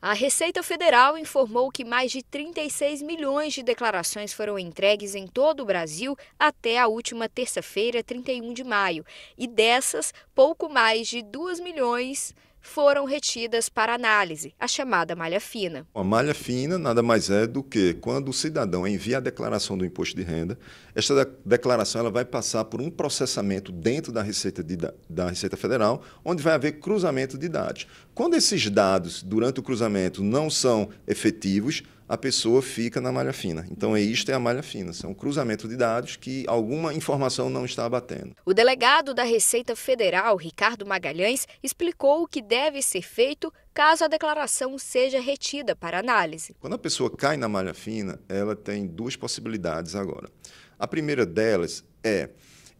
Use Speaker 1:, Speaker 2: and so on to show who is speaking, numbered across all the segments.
Speaker 1: A Receita Federal informou que mais de 36 milhões de declarações foram entregues em todo o Brasil até a última terça-feira, 31 de maio, e dessas, pouco mais de 2 milhões foram retidas para análise, a chamada malha fina.
Speaker 2: A malha fina nada mais é do que quando o cidadão envia a declaração do imposto de renda, esta declaração ela vai passar por um processamento dentro da Receita, de, da Receita Federal, onde vai haver cruzamento de dados. Quando esses dados, durante o cruzamento, não são efetivos, a pessoa fica na malha fina. Então, é isto é a malha fina, são cruzamentos cruzamento de dados que alguma informação não está batendo.
Speaker 1: O delegado da Receita Federal, Ricardo Magalhães, explicou o que deve ser feito caso a declaração seja retida para análise.
Speaker 2: Quando a pessoa cai na malha fina, ela tem duas possibilidades agora. A primeira delas é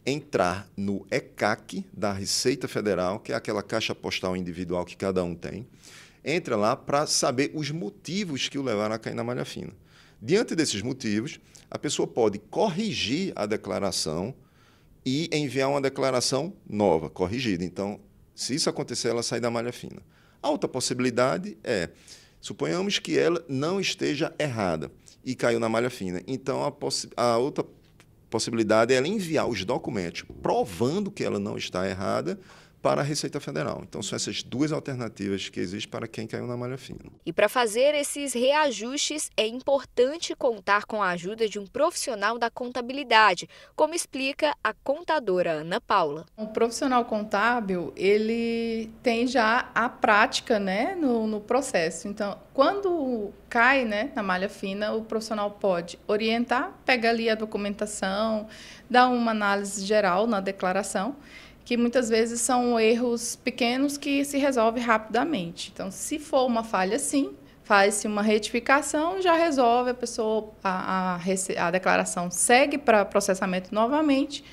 Speaker 2: entrar no ECAC da Receita Federal, que é aquela caixa postal individual que cada um tem. Entra lá para saber os motivos que o levaram a cair na malha fina. Diante desses motivos, a pessoa pode corrigir a declaração e enviar uma declaração nova, corrigida. Então, se isso acontecer, ela sai da malha fina. A outra possibilidade é, suponhamos que ela não esteja errada e caiu na malha fina. Então, a, a outra possibilidade possibilidade é ela enviar os documentos provando que ela não está errada para a Receita Federal. Então, são essas duas alternativas que existem para quem caiu na malha fina.
Speaker 1: E para fazer esses reajustes, é importante contar com a ajuda de um
Speaker 3: profissional da contabilidade, como explica a contadora Ana Paula. O profissional contábil, ele tem já a prática né, no, no processo. Então, quando cai né, na malha fina, o profissional pode orientar, pega ali a documentação, dá uma análise geral na declaração que muitas vezes são erros pequenos que se resolve rapidamente. Então, se for uma falha, sim, faz-se uma retificação, já resolve, a pessoa, a, a, a declaração segue para processamento novamente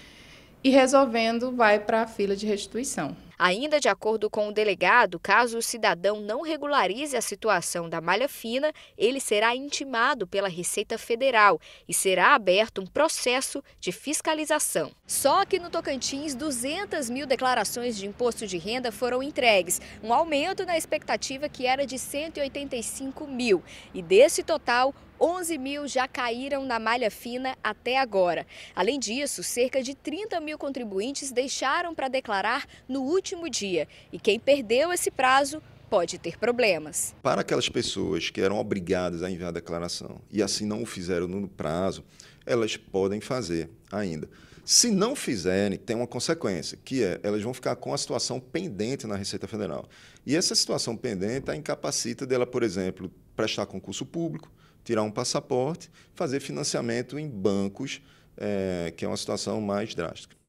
Speaker 3: e resolvendo vai para a fila de restituição. Ainda de acordo com o delegado, caso o cidadão não regularize a
Speaker 1: situação da malha fina, ele será intimado pela Receita Federal e será aberto um processo de fiscalização. Só que no Tocantins, 200 mil declarações de imposto de renda foram entregues, um aumento na expectativa que era de 185 mil. E desse total, 11 mil já caíram na malha fina até agora. Além disso, cerca de 30 mil contribuintes deixaram para declarar no último dia. E quem perdeu esse prazo pode ter problemas.
Speaker 2: Para aquelas pessoas que eram obrigadas a enviar a declaração e assim não o fizeram no prazo, elas podem fazer ainda. Se não fizerem, tem uma consequência, que é elas vão ficar com a situação pendente na Receita Federal. E essa situação pendente a incapacita dela, por exemplo, prestar concurso público, tirar um passaporte, fazer financiamento em bancos, é, que é uma situação mais drástica.